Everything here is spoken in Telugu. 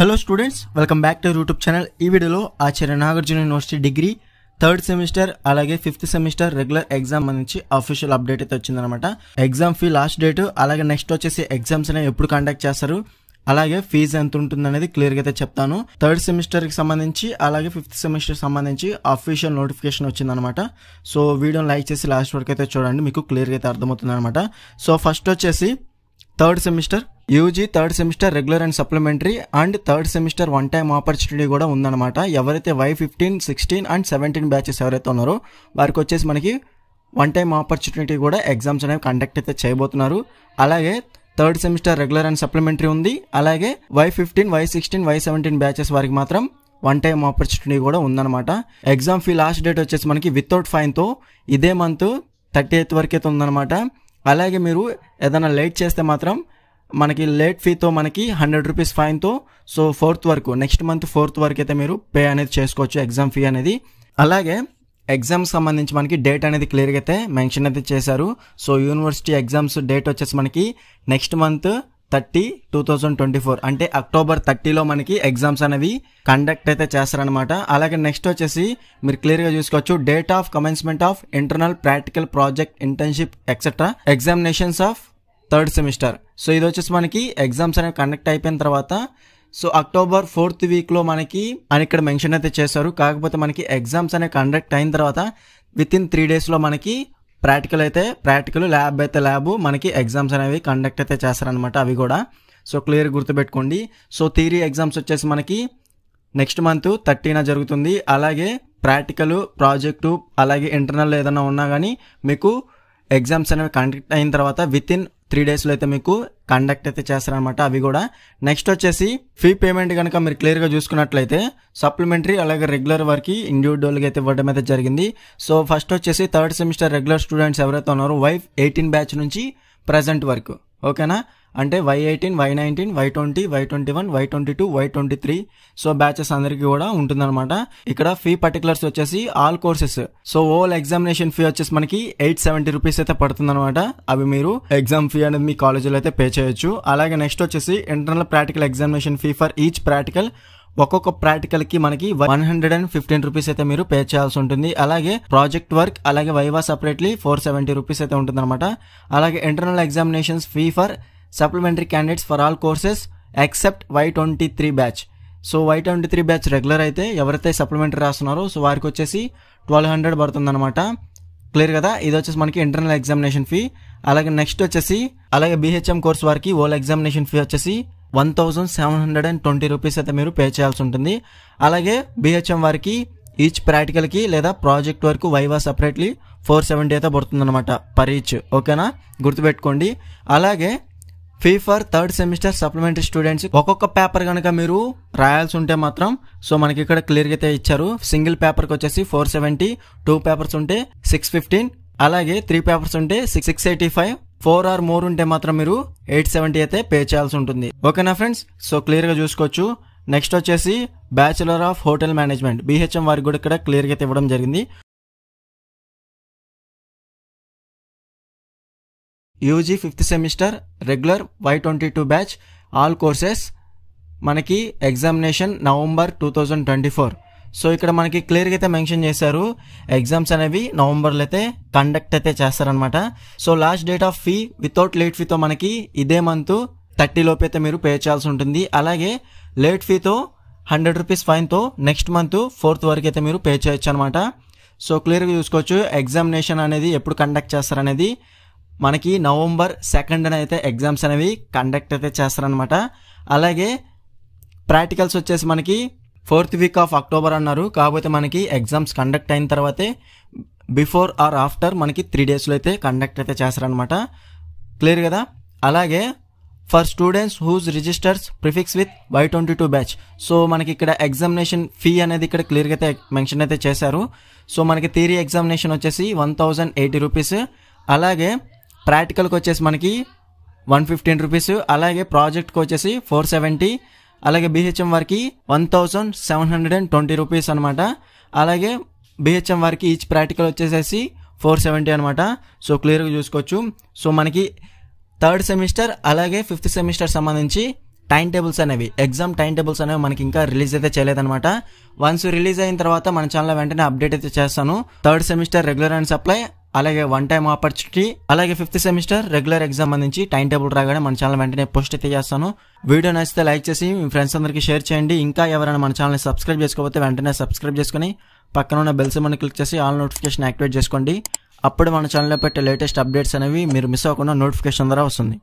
hello students welcome back to YouTube channel ఈ వీడియోలో Acharya Nagarjuna university degree third semester అలాగే ఫిఫ్త్ సెమిస్టర్ రెగ్యులర్ ఎగ్జామ్ నుంచి అఫీషియల్ అప్డేట్ అయితే వచ్చిందనమాట ఎగ్జామ్ ఫీ లాస్ట్ డేట్ అలాగే నెక్స్ట్ వచ్చేసి ఎగ్జామ్స్ అనేవి ఎప్పుడు కండక్ట్ చేస్తారు అలాగే ఫీజు ఎంత ఉంటుంది అనేది క్లియర్గా అయితే చెప్తాను థర్డ్ సెమిస్టర్కి సంబంధించి అలాగే ఫిఫ్త్ సెమిస్టర్ సంబంధించి అఫీషియల్ నోటిఫికేషన్ వచ్చిందనమాట సో వీడియోని లైక్ చేసి లాస్ట్ వరకు అయితే చూడండి మీకు క్లియర్గా అయితే అర్థమవుతుంది అనమాట సో ఫస్ట్ వచ్చేసి third semester UG third semester regular and supplementary and third semester one time opportunity కూడా ఉందన్నమాట ఎవరైతే Y fifteen sixteen and seventeen batches ఎవరైతే ఉన్నారో వారికి వచ్చేసి మనకి వన్ టైం ఆపర్చునిటీ కూడా ఎగ్జామ్స్ అనేవి కండక్ట్ అయితే చేయబోతున్నారు అలాగే third semester regular and supplementary ఉంది అలాగే Y fifteen Y sixteen Y seventeen batches వారికి మాత్రం వన్ టైం ఆపర్చునిటీ కూడా ఉందన్నమాట ఎగ్జామ్ ఫీ లాస్ట్ డేట్ వచ్చేసి మనకి వితౌట్ ఫైన్తో ఇదే మంత్ థర్టీ ఎయిత్ వరకు అయితే ఉందన్నమాట అలాగే మీరు ఏదైనా లేట్ చేస్తే మాత్రం మనకి లేట్ ఫీతో మనకి హండ్రెడ్ రూపీస్ ఫైన్తో సో ఫోర్త్ వరకు నెక్స్ట్ మంత్ ఫోర్త్ వరకు అయితే మీరు పే అనేది చేసుకోవచ్చు ఎగ్జామ్ ఫీ అనేది అలాగే ఎగ్జామ్ సంబంధించి మనకి డేట్ అనేది క్లియర్గా అయితే మెన్షన్ అయితే చేశారు సో యూనివర్సిటీ ఎగ్జామ్స్ డేట్ వచ్చేసి మనకి next month thirty two thousand twenty four అంటే అక్టోబర్ థర్టీలో మనకి ఎగ్జామ్స్ అనేవి కండక్ట్ అయితే చేస్తారనమాట అలాగే నెక్స్ట్ వచ్చేసి మీరు క్లియర్గా చూసుకోవచ్చు date of commencement of internal practical project internship etcetera examinations of third semester so ఇది వచ్చేసి మనకి ఎగ్జామ్స్ అనేవి కండక్ట్ అయిపోయిన తర్వాత సో అక్టోబర్ ఫోర్త్ వీక్లో మనకి అని ఇక్కడ మెన్షన్ అయితే చేశారు కాకపోతే మనకి ఎగ్జామ్స్ అనేవి కండక్ట్ అయిన తర్వాత విత్ ఇన్ త్రీ డేస్లో మనకి ప్రాక్టికల్ అయితే ప్రాక్టికల్ ల్యాబ్ అయితే ల్యాబ్ మనకి ఎగ్జామ్స్ అనేవి కండక్ట్ అయితే చేస్తారనమాట అవి కూడా సో క్లియర్ గుర్తుపెట్టుకోండి సో థియరీ ఎగ్జామ్స్ వచ్చేసి మనకి నెక్స్ట్ మంత్ థర్టీన జరుగుతుంది అలాగే ప్రాక్టికల్ ప్రాజెక్టు అలాగే ఇంటర్నల్ ఏదైనా ఉన్నా కానీ మీకు ఎగ్జామ్స్ అనేవి కండక్ట్ అయిన తర్వాత విత్ ఇన్ త్రీ డేస్లో అయితే మీకు కండక్ట్ అయితే చేస్తారనమాట అవి కూడా నెక్స్ట్ వచ్చేసి ఫీ పేమెంట్ కనుక మీరు క్లియర్గా చూసుకున్నట్లయితే సప్లిమెంటరీ అలాగే రెగ్యులర్ వర్క్కి ఇండివిజువల్గా అయితే ఇవ్వడం అయితే జరిగింది సో ఫస్ట్ వచ్చేసి థర్డ్ సెమిస్టర్ రెగ్యులర్ స్టూడెంట్స్ ఎవరైతే ఉన్నారో వైఫ్ ఎయిటీన్ బ్యాచ్ నుంచి ప్రజెంట్ వర్క్ ఓకేనా అంటే Y eighteen Y nineteen Y twenty Y twenty one Y twenty two Y twenty three so batches అందరికీ కూడా ఉంటుందన్నమాట ఇక్కడ ఫీ పర్టికులర్స్ వచ్చేసి all courses so whole examination fee వచ్చేసి మనకి ఎయిట్ సెవెంటీ రూపీస్ అయితే పడుతుంది అనమాట అవి మీరు ఎగ్జామ్ ఫీ అనేది మీ కాలేజీలో అయితే పే చేయొచ్చు అలాగే నెక్స్ట్ వచ్చేసి internal practical examination fee for each practical ఒక్కొక్క ప్రాక్టికల్ కి మనకి one hundred and fifteen rupees అయితే మీరు పే చేయాల్సి ఉంటుంది అలాగే ప్రాజెక్ట్ వర్క్ అలాగే viva separately four seventy rupees అయితే ఉంటుంది అలాగే internal examinations fee for supplementary candidates for all courses except Y twenty three batch so Y twenty three batch regular అయితే ఎవరైతే సప్లిమెంటరీ రాస్తున్నారో సో వారికి వచ్చేసి ట్వెల్వ్ హండ్రెడ్ పడుతుందన్నమాట క్లియర్ కదా ఇది వచ్చేసి మనకి ఇంటర్నల్ ఎగ్జామినేషన్ ఫీ అలాగే నెక్స్ట్ వచ్చేసి అలాగే బీహెచ్ఎం కోర్స్ వారికి ఓల్ ఎగ్జామినేషన్ ఫీ వచ్చేసి one thousand seven hundred and twenty rupees అయితే మీరు పే చేయాల్సి ఉంటుంది అలాగే బీహెచ్ఎం వారికి ఈచ్ ప్రాక్టికల్కి లేదా ప్రాజెక్ట్ వరకు వైవా సపరేట్లీ ఫోర్ సెవెంటీ అయితే పడుతుందన్నమాట పర్ ఈచ్ ఓకేనా గుర్తుపెట్టుకోండి అలాగే fee for third semester supplementary students ఒక్కొక్క పేపర్ కనుక మీరు రాయాల్సి ఉంటే మాత్రం సో మనకి ఇక్కడ క్లియర్గా అయితే ఇచ్చారు సింగిల్ పేపర్కి వచ్చేసి ఫోర్ సెవెంటీ టూ పేపర్స్ ఉంటే సిక్స్ ఫిఫ్టీన్ అలాగే త్రీ పేపర్స్ ఉంటే six six eighty five four or more ఉంటే మాత్రం మీరు ఎయిట్ సెవెంటీ అయితే పే చేయాల్సి ఉంటుంది ఓకేనా ఫ్రెండ్స్ సో క్లియర్గా చూసుకోవచ్చు నెక్స్ట్ వచ్చేసి bachelor of hotel management BHM వారికి కూడా ఇక్కడ క్లియర్గా అయితే ఇవ్వడం జరిగింది UG fifth semester regular Y twenty two batch all courses మనకి examination November two thousand twenty four so ఇక్కడ మనకి క్లియర్గా అయితే మెన్షన్ చేశారు ఎగ్జామ్స్ అనేవి నవంబర్లో అయితే కండక్ట్ అయితే చేస్తారనమాట so last date of fee without late ఫీతో మనకి ఇదే మంత్ థర్టీ లోపు అయితే మీరు పే చేయాల్సి ఉంటుంది అలాగే లేట్ ఫీతో హండ్రెడ్ రూపీస్ ఫైన్తో నెక్స్ట్ మంత్ ఫోర్త్ వరకు అయితే మీరు పే చేయొచ్చు అనమాట సో క్లియర్గా చూసుకోవచ్చు ఎగ్జామినేషన్ అనేది ఎప్పుడు కండక్ట్ చేస్తారనేది మనకి నవంబర్ సెకండ్ అయితే ఎగ్జామ్స్ అనేవి కండక్ట్ అయితే చేస్తారనమాట అలాగే ప్రాక్టికల్స్ వచ్చేసి మనకి ఫోర్త్ వీక్ ఆఫ్ అక్టోబర్ అన్నారు కాకపోతే మనకి ఎగ్జామ్స్ కండక్ట్ అయిన తర్వాతే బిఫోర్ ఆర్ ఆఫ్టర్ మనకి త్రీ డేస్లో అయితే కండక్ట్ అయితే చేస్తారనమాట క్లియర్ కదా అలాగే for students whose registers prefix with Y twenty two batch so మనకి ఇక్కడ ఎగ్జామినేషన్ ఫీ అనేది ఇక్కడ క్లియర్గా అయితే మెన్షన్ అయితే చేశారు సో మనకి థియరీ ఎగ్జామినేషన్ వచ్చేసి వన్ థౌజండ్ ఎయిటీ రూపీస్ అలాగే ప్రాక్టికల్కి వచ్చేసి మనకి వన్ ఫిఫ్టీన్ రూపీస్ అలాగే ప్రాజెక్ట్కి వచ్చేసి ఫోర్ సెవెంటీ అలాగే బిహెచ్ఎం వారికి one thousand seven hundred and twenty rupees అనమాట అలాగే బిహెచ్ఎం వారికి ఈచ్ ప్రాక్టికల్ వచ్చేసేసి ఫోర్ సెవెంటీ అనమాట సో క్లియర్గా చూసుకోవచ్చు సో మనకి థర్డ్ సెమిస్టర్ అలాగే ఫిఫ్త్ సెమిస్టర్ సంబంధించి టైం టేబుల్స్ అనేవి ఎగ్జామ్ టైం టేబుల్స్ అనేవి మనకి ఇంకా రిలీజ్ అయితే చేయలేదన్నమాట వన్స్ రిలీజ్ అయిన తర్వాత మన ఛానల్ వెంటనే అప్డేట్ అయితే చేస్తాను third semester regular and supply అలాగే వన్ టైం ఆపర్చునిటీ అలాగే ఫిఫ్త్ సెమిస్టర్ రెగ్యులర్ ఎగ్జామ్ అందించి టైం టేబుల్ రాగానే మన ఛానల్ వెంటనే పోస్ట్ అయితే చేస్తాను వీడియో నచ్చితే లైక్ చేసి మీ ఫ్రెండ్స్ అందరికీ షేర్ చేయండి ఇంకా ఎవరైనా మన ఛానల్ని సబ్స్క్రైబ్ చేసుకోకపోతే వెంటనే సబ్స్క్రైబ్ చేసుకుని పక్కన ఉన్న బెల్స్ మనం క్లిక్ చేసి ఆల్ నోటిఫికేషన్ యాక్టివేట్ చేసుకోండి అప్పుడు మన ఛానల్లో పెట్టే లేటెస్ట్ అప్డేట్స్ అనేవి మీరు మిస్ అవ్వకుండా నోటిఫికేషన్ ద్వారా వస్తుంది